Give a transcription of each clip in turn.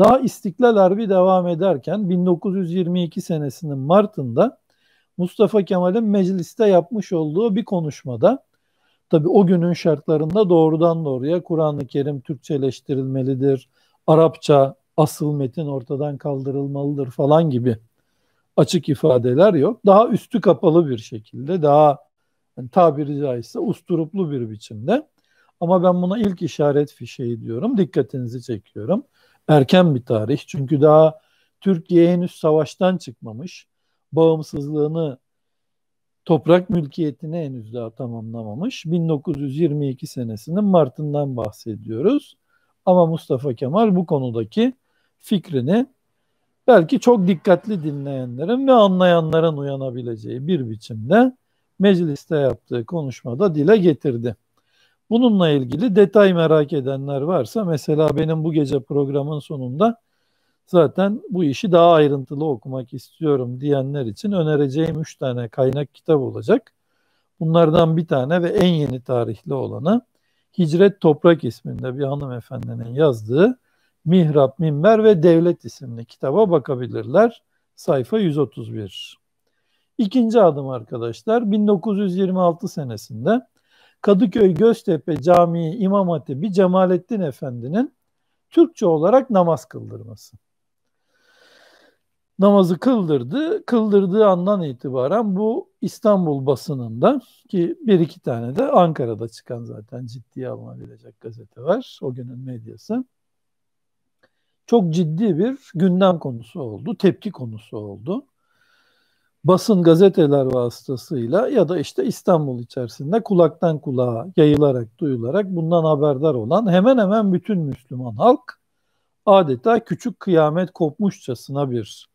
Daha İstiklal Harbi devam ederken 1922 senesinin Mart'ında Mustafa Kemal'in mecliste yapmış olduğu bir konuşmada tabi o günün şartlarında doğrudan doğruya Kur'an-ı Kerim Türkçeleştirilmelidir, Arapça asıl metin ortadan kaldırılmalıdır falan gibi açık ifadeler yok. Daha üstü kapalı bir şekilde, daha yani tabiri caizse usturuplu bir biçimde. Ama ben buna ilk işaret fişeği diyorum. Dikkatinizi çekiyorum erken bir tarih. Çünkü daha Türkiye henüz savaştan çıkmamış. Bağımsızlığını toprak mülkiyetini henüz daha tamamlamamış. 1922 senesinin Mart'ından bahsediyoruz. Ama Mustafa Kemal bu konudaki fikrini belki çok dikkatli dinleyenlerin ve anlayanların uyanabileceği bir biçimde mecliste yaptığı konuşmada dile getirdi. Bununla ilgili detay merak edenler varsa mesela benim bu gece programın sonunda zaten bu işi daha ayrıntılı okumak istiyorum diyenler için önereceğim 3 tane kaynak kitap olacak. Bunlardan bir tane ve en yeni tarihli olanı Hicret Toprak isminde bir hanımefendinin yazdığı Mihrap, Minber ve Devlet isimli kitaba bakabilirler. Sayfa 131. İkinci adım arkadaşlar 1926 senesinde Kadıköy Göztepe Camii İmam Hatibi Cemalettin Efendi'nin Türkçe olarak namaz kıldırması. Namazı kıldırdı. Kıldırdığı andan itibaren bu İstanbul basınında ki bir iki tane de Ankara'da çıkan zaten ciddiye alınabilecek gazete var. O günün medyası. Çok ciddi bir gündem konusu oldu. Tepki konusu oldu basın gazeteler vasıtasıyla ya da işte İstanbul içerisinde kulaktan kulağa yayılarak duyularak bundan haberdar olan hemen hemen bütün Müslüman halk adeta küçük kıyamet kopmuşçasına bir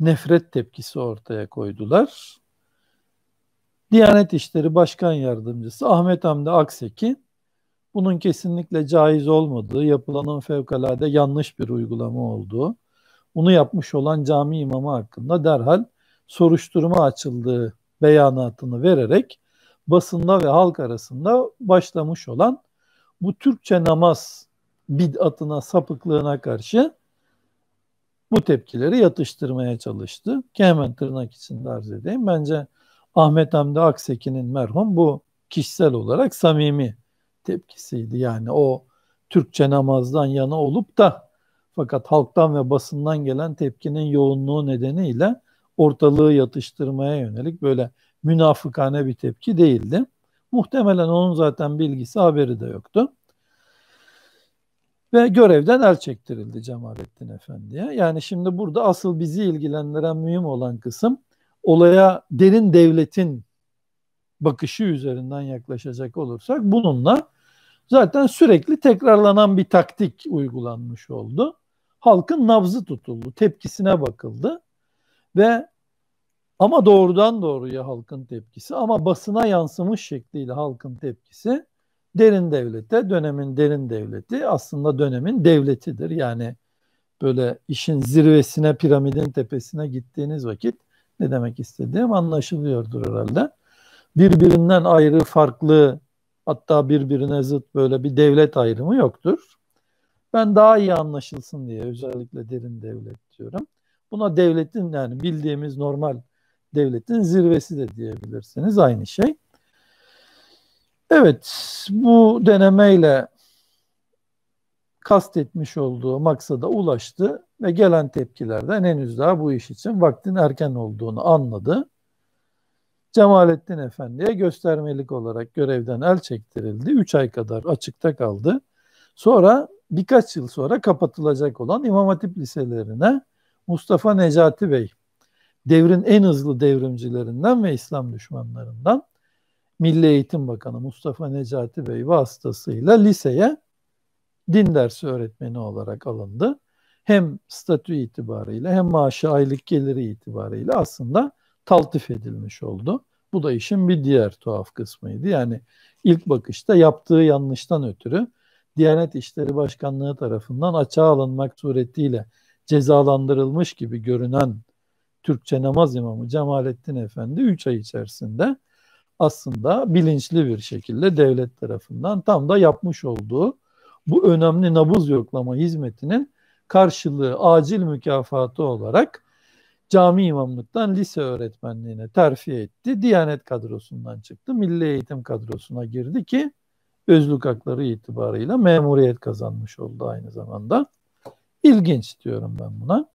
nefret tepkisi ortaya koydular. Diyanet İşleri Başkan Yardımcısı Ahmet Hamdi Akseki bunun kesinlikle caiz olmadığı, yapılanın fevkalade yanlış bir uygulama olduğu, onu yapmış olan cami imamı hakkında derhal soruşturma açıldığı beyanatını vererek basında ve halk arasında başlamış olan bu Türkçe namaz bid'atına, sapıklığına karşı bu tepkileri yatıştırmaya çalıştı. Ki hemen tırnak içinde arz edeyim. Bence Ahmet Hamdi Akseki'nin merhum bu kişisel olarak samimi tepkisiydi. Yani o Türkçe namazdan yana olup da fakat halktan ve basından gelen tepkinin yoğunluğu nedeniyle ortalığı yatıştırmaya yönelik böyle münafıkane bir tepki değildi. Muhtemelen onun zaten bilgisi haberi de yoktu. Ve görevden el çektirildi Cemalettin Efendi'ye. Yani şimdi burada asıl bizi ilgilendiren mühim olan kısım olaya derin devletin bakışı üzerinden yaklaşacak olursak bununla zaten sürekli tekrarlanan bir taktik uygulanmış oldu. Halkın nabzı tutuldu, tepkisine bakıldı ve ama doğrudan doğruya halkın tepkisi ama basına yansımış şekliyle halkın tepkisi derin devlete, dönemin derin devleti aslında dönemin devletidir. Yani böyle işin zirvesine, piramidin tepesine gittiğiniz vakit ne demek istediğim anlaşılıyordur herhalde. Birbirinden ayrı farklı Hatta birbirine zıt böyle bir devlet ayrımı yoktur. Ben daha iyi anlaşılsın diye özellikle derin devlet diyorum. Buna devletin yani bildiğimiz normal devletin zirvesi de diyebilirsiniz aynı şey. Evet bu denemeyle kastetmiş olduğu maksada ulaştı ve gelen tepkilerden henüz daha bu iş için vaktin erken olduğunu anladı. Cemalettin Efendi'ye göstermelik olarak görevden el çektirildi. üç ay kadar açıkta kaldı. Sonra birkaç yıl sonra kapatılacak olan İmam Hatip liselerine Mustafa Necati Bey devrin en hızlı devrimcilerinden ve İslam düşmanlarından Milli Eğitim Bakanı Mustafa Necati Bey vasıtasıyla liseye din dersi öğretmeni olarak alındı. Hem statü itibarıyla hem maaşı aylık geliri itibarıyla aslında taltif edilmiş oldu. Bu da işin bir diğer tuhaf kısmıydı. Yani ilk bakışta yaptığı yanlıştan ötürü Diyanet İşleri Başkanlığı tarafından açığa alınmak suretiyle cezalandırılmış gibi görünen Türkçe namaz imamı Cemalettin Efendi 3 ay içerisinde aslında bilinçli bir şekilde devlet tarafından tam da yapmış olduğu bu önemli nabız yoklama hizmetinin karşılığı acil mükafatı olarak cami imamlıktan lise öğretmenliğine terfi etti. Diyanet kadrosundan çıktı. Milli Eğitim kadrosuna girdi ki özlük hakları itibarıyla memuriyet kazanmış oldu aynı zamanda. İlginç diyorum ben buna.